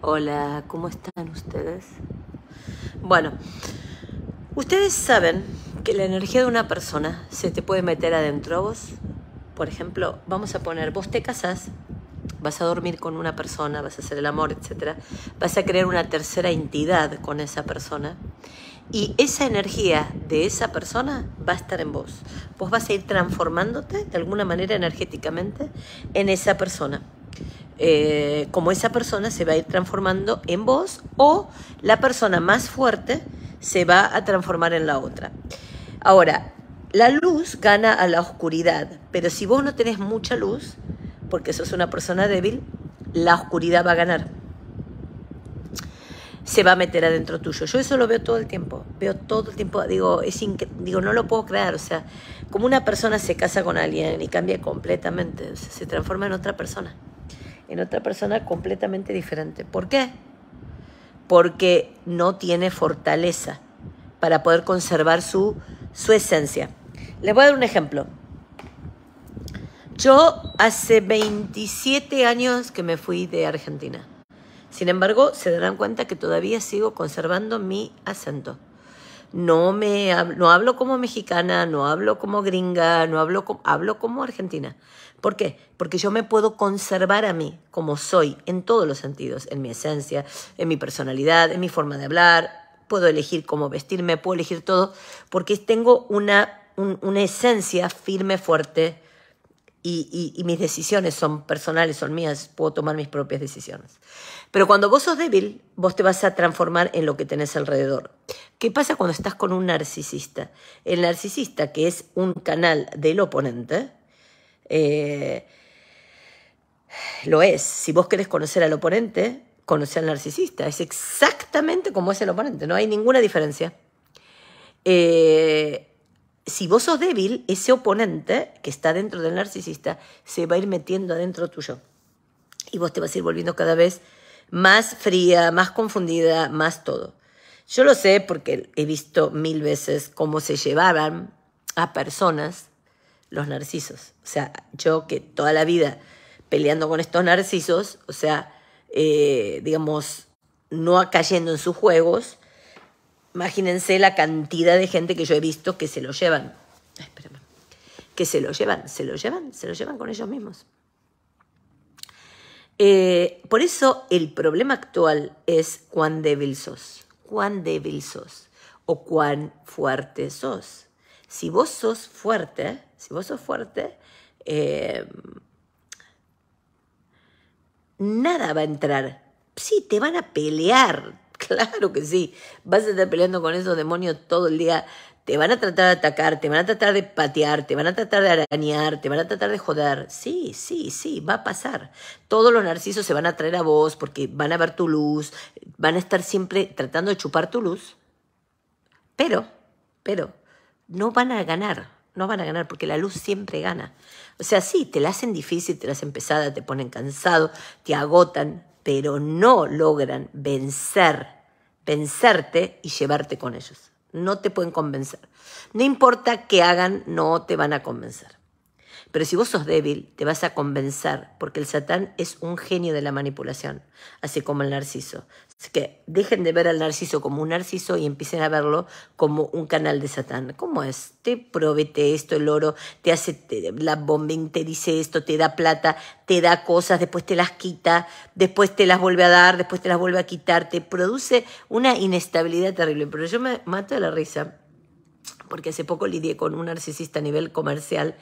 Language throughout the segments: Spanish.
Hola, ¿cómo están ustedes? Bueno, ustedes saben que la energía de una persona se te puede meter adentro a vos. Por ejemplo, vamos a poner, vos te casás, vas a dormir con una persona, vas a hacer el amor, etc. Vas a crear una tercera entidad con esa persona. Y esa energía de esa persona va a estar en vos. Vos vas a ir transformándote de alguna manera energéticamente en esa persona. Eh, como esa persona se va a ir transformando en vos o la persona más fuerte se va a transformar en la otra. Ahora, la luz gana a la oscuridad, pero si vos no tenés mucha luz, porque sos una persona débil, la oscuridad va a ganar. Se va a meter adentro tuyo. Yo eso lo veo todo el tiempo. Veo todo el tiempo, digo, es digo, no lo puedo creer. O sea, como una persona se casa con alguien y cambia completamente, se transforma en otra persona en otra persona completamente diferente. ¿Por qué? Porque no tiene fortaleza para poder conservar su, su esencia. Les voy a dar un ejemplo. Yo hace 27 años que me fui de Argentina. Sin embargo, se darán cuenta que todavía sigo conservando mi acento no me no hablo como mexicana, no hablo como gringa, no hablo como, hablo como argentina. ¿Por qué? Porque yo me puedo conservar a mí como soy en todos los sentidos, en mi esencia, en mi personalidad, en mi forma de hablar, puedo elegir cómo vestirme, puedo elegir todo, porque tengo una, una esencia firme, fuerte, y, mis decisiones son personales, son mías, puedo tomar mis propias decisiones. Pero cuando vos sos débil, vos te vas a transformar en lo que tenés alrededor. ¿Qué pasa cuando estás con un narcisista? El narcisista, que es un canal del oponente, eh, lo es. Si vos querés conocer al oponente, conocer al narcisista. Es exactamente como es el oponente, no hay ninguna diferencia. Eh, si vos sos débil, ese oponente que está dentro del narcisista se va a ir metiendo adentro tuyo. Y vos te vas a ir volviendo cada vez más fría, más confundida, más todo. Yo lo sé porque he visto mil veces cómo se llevaban a personas los narcisos. O sea, yo que toda la vida peleando con estos narcisos, o sea, eh, digamos, no cayendo en sus juegos, Imagínense la cantidad de gente que yo he visto que se lo llevan. Que se lo llevan, se lo llevan, se lo llevan con ellos mismos. Eh, por eso el problema actual es cuán débil sos, cuán débil sos o cuán fuerte sos. Si vos sos fuerte, si vos sos fuerte, eh, nada va a entrar. Sí, te van a pelear, Claro que sí. Vas a estar peleando con esos demonios todo el día. Te van a tratar de atacar, te van a tratar de patear, te van a tratar de arañar, te van a tratar de joder. Sí, sí, sí, va a pasar. Todos los narcisos se van a traer a vos porque van a ver tu luz, van a estar siempre tratando de chupar tu luz. Pero, pero, no van a ganar, no van a ganar porque la luz siempre gana. O sea, sí, te la hacen difícil, te la hacen pesada, te ponen cansado, te agotan, pero no logran vencer vencerte y llevarte con ellos. No te pueden convencer. No importa qué hagan, no te van a convencer. Pero si vos sos débil, te vas a convencer, porque el Satán es un genio de la manipulación, así como el narciso. Así que dejen de ver al narciso como un narciso y empiecen a verlo como un canal de Satán. ¿Cómo es? Te provete esto, el oro, te hace la bomba te dice esto, te da plata, te da cosas, después te las quita, después te las vuelve a dar, después te las vuelve a quitar, te produce una inestabilidad terrible. Pero yo me mato de la risa porque hace poco lidié con un narcisista a nivel comercial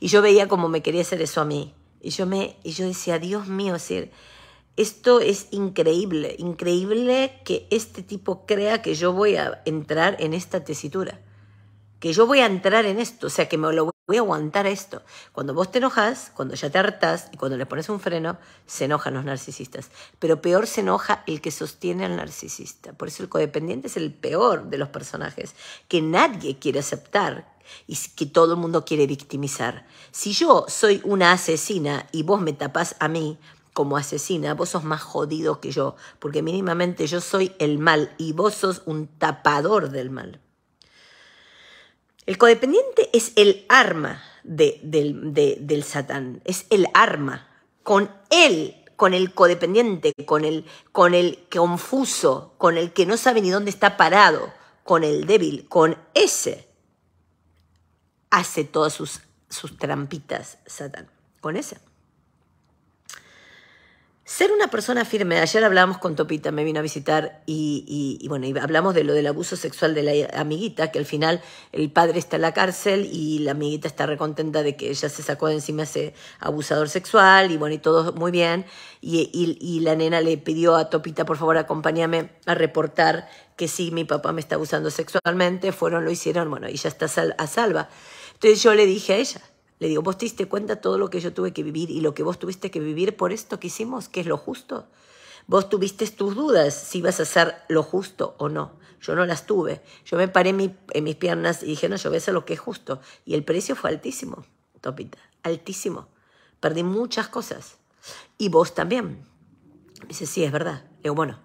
y yo veía cómo me quería hacer eso a mí. Y yo, me, y yo decía, Dios mío, es esto es increíble, increíble que este tipo crea que yo voy a entrar en esta tesitura, que yo voy a entrar en esto, o sea, que me lo voy a aguantar esto. Cuando vos te enojas, cuando ya te hartás y cuando le pones un freno, se enojan los narcisistas. Pero peor se enoja el que sostiene al narcisista. Por eso el codependiente es el peor de los personajes, que nadie quiere aceptar y que todo el mundo quiere victimizar. Si yo soy una asesina y vos me tapás a mí como asesina, vos sos más jodido que yo, porque mínimamente yo soy el mal y vos sos un tapador del mal. El codependiente es el arma de, del, del satán, es el arma. Con él con el codependiente, con el, con el confuso, con el que no sabe ni dónde está parado, con el débil, con ese hace todas sus, sus trampitas Satán. Con esa ser una persona firme, ayer hablábamos con Topita, me vino a visitar y, bueno, hablamos de lo del abuso sexual de la amiguita, que al final el padre está en la cárcel y la amiguita está recontenta de que ella se sacó de encima ese abusador sexual y bueno, y todo muy bien. Y, y la nena le pidió a Topita, por favor, acompáñame a reportar que sí, mi papá me está abusando sexualmente, fueron, lo hicieron, bueno, y ya está a salva. Entonces yo le dije a ella, le digo, vos te diste cuenta todo lo que yo tuve que vivir y lo que vos tuviste que vivir por esto que hicimos, que es lo justo. Vos tuviste tus dudas si ibas a hacer lo justo o no. Yo no las tuve. Yo me paré en, mis piernas y dije, no, yo voy a hacer lo que es justo. Y el precio fue altísimo, Topita, altísimo. Perdí muchas cosas. Y vos también. dice, sí, es verdad. Le digo, bueno,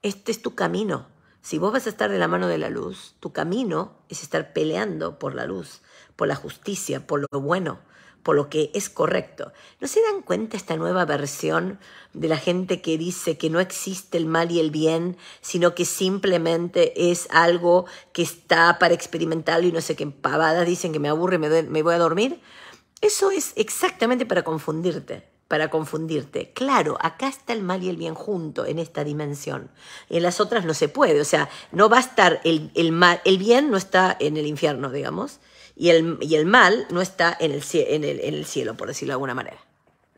este es tu camino. Si vos vas a estar de la mano de la luz, tu camino es estar peleando por la luz, por la justicia, por lo bueno, por lo que es correcto. ¿No se dan cuenta esta nueva versión de la gente que dice que no existe el mal y el bien, sino que simplemente es algo que está para experimentarlo y no sé qué pavadas dicen que me aburre me, voy a dormir? Eso es exactamente para confundirte para confundirte. Claro, acá está el mal y el bien junto en esta dimensión. En las otras no se puede. O sea, no va a estar el mal, el bien no está en el infierno, digamos, y el, mal no está en el, el, cielo, por decirlo de alguna manera.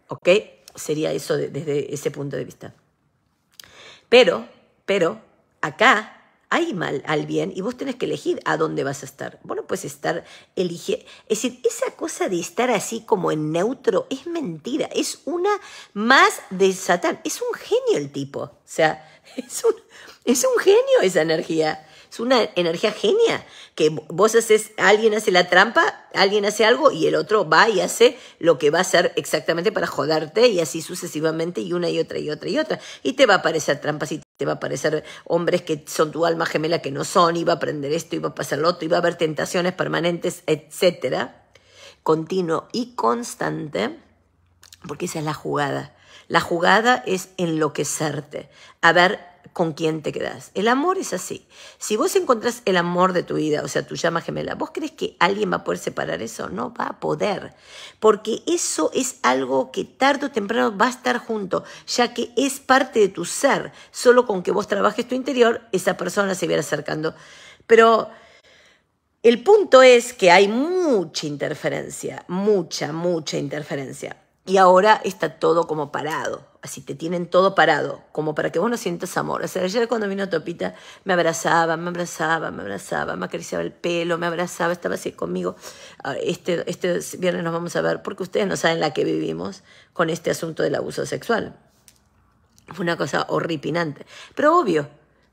¿Ok? Sería eso desde ese punto de vista. Pero, pero, acá hay mal al bien y vos tenés que elegir a dónde vas a estar. Bueno, pues estar, elegir, Es decir, esa cosa de estar así como en neutro es mentira, es una más de Satán. Es un genio el tipo, o sea, es un, es un genio esa energía. Es una energía genia, que vos haces, alguien hace la trampa, alguien hace algo y el otro va y hace lo que va a hacer exactamente para joderte y así sucesivamente y una y otra y otra y otra. Y te va a aparecer trampas y te va a aparecer hombres que son tu alma gemela que no son, y va a aprender esto, y va a pasar lo otro, y va a haber tentaciones permanentes, etcétera, continuo y constante, porque esa es la jugada. La jugada es enloquecerte, a ver con quién te quedas. El amor es así. Si vos encontrás el amor de tu vida, o sea, tu llama gemela, ¿vos crees que alguien va a poder separar eso? No va a poder, porque eso es algo que tarde o temprano va a estar junto, ya que es parte de tu ser. Solo con que vos trabajes tu interior, esa persona se viera acercando. Pero el punto es que hay mucha interferencia, mucha, mucha interferencia y ahora está todo como parado. Así te tienen todo parado, como para que vos no sientas amor. O sea, ayer cuando vino Topita, me abrazaba, me abrazaba, me abrazaba, me acariciaba el pelo, me abrazaba, estaba así conmigo. Ah, este, este viernes nos vamos a ver, porque ustedes no saben la que vivimos con este asunto del abuso sexual. Fue una cosa horripilante. Pero obvio,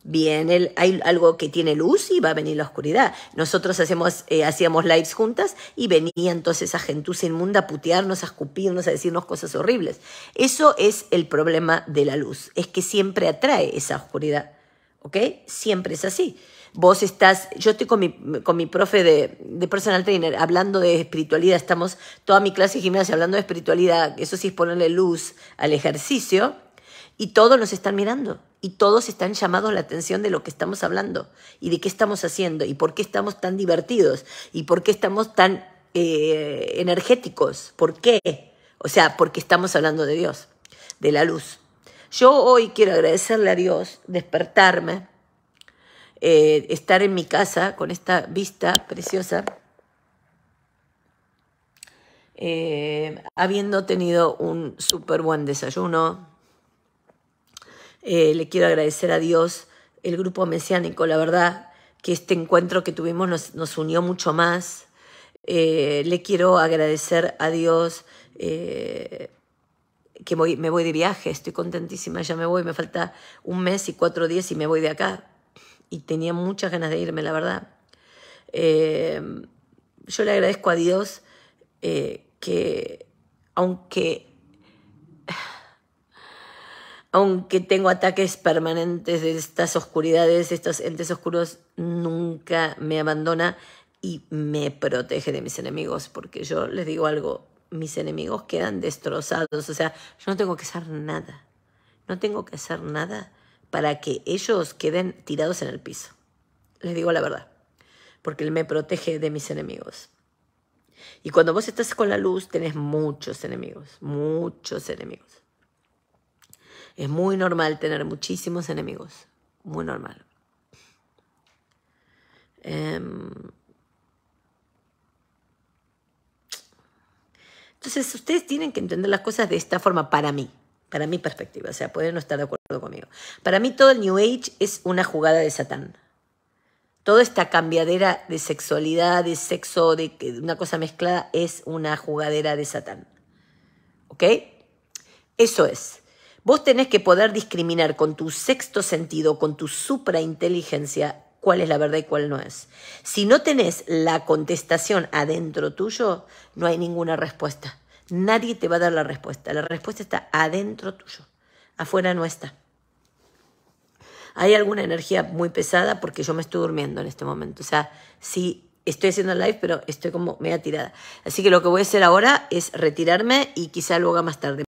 Bien, el, hay algo que tiene luz y va a venir la oscuridad. Nosotros hacemos, eh, hacíamos lives juntas y venía entonces esa gentuza inmunda a putearnos, a escupirnos, a decirnos cosas horribles. Eso es el problema de la luz, es que siempre atrae esa oscuridad. ¿Ok? Siempre es así. Vos estás, yo estoy con mi, con mi profe de, de personal trainer hablando de espiritualidad, estamos toda mi clase de gimnasia hablando de espiritualidad, eso sí es ponerle luz al ejercicio y todos nos están mirando y todos están llamados la atención de lo que estamos hablando y de qué estamos haciendo y por qué estamos tan divertidos y por qué estamos tan eh, energéticos. ¿Por qué? O sea, porque estamos hablando de Dios, de la luz. Yo hoy quiero agradecerle a Dios despertarme, eh, estar en mi casa con esta vista preciosa, eh, habiendo tenido un súper buen desayuno, eh, le quiero agradecer a Dios, el grupo mesiánico, la verdad que este encuentro que tuvimos nos, nos unió mucho más. Eh, le quiero agradecer a Dios eh, que me voy de viaje, estoy contentísima, ya me voy, me falta un mes y cuatro días y me voy de acá. Y tenía muchas ganas de irme, la verdad. yo le agradezco a Dios que aunque aunque tengo ataques permanentes de estas oscuridades, estos entes oscuros, nunca me abandona y me protege de mis enemigos, porque yo les digo algo, mis enemigos quedan destrozados, o sea, yo no tengo que hacer nada, no tengo que hacer nada para que ellos queden tirados en el piso. Les digo la verdad, porque Él me protege de mis enemigos. Y cuando vos estás con la luz, tenés muchos enemigos, muchos enemigos. Es muy normal tener muchísimos enemigos, muy normal. Em, entonces, ustedes tienen que entender las cosas de esta forma para mí, para mi perspectiva. O sea, pueden no estar de acuerdo conmigo. Para mí todo el New Age es una jugada de Satán. Toda esta cambiadera de sexualidad, de sexo, de una cosa mezclada, es una jugadera de Satán. ¿Ok? Eso es. Vos tenés que poder discriminar con tu sexto sentido, con tu suprainteligencia, cuál es la verdad y cuál no es. Si no tenés la contestación adentro tuyo, no hay ninguna respuesta. Nadie te va a dar la respuesta. La respuesta está adentro tuyo. Afuera no está. Hay alguna energía muy pesada porque yo me estoy durmiendo en este momento. O sea, sí estoy haciendo live, pero estoy como media tirada. Así que lo que voy a hacer ahora es retirarme y quizá luego más tarde.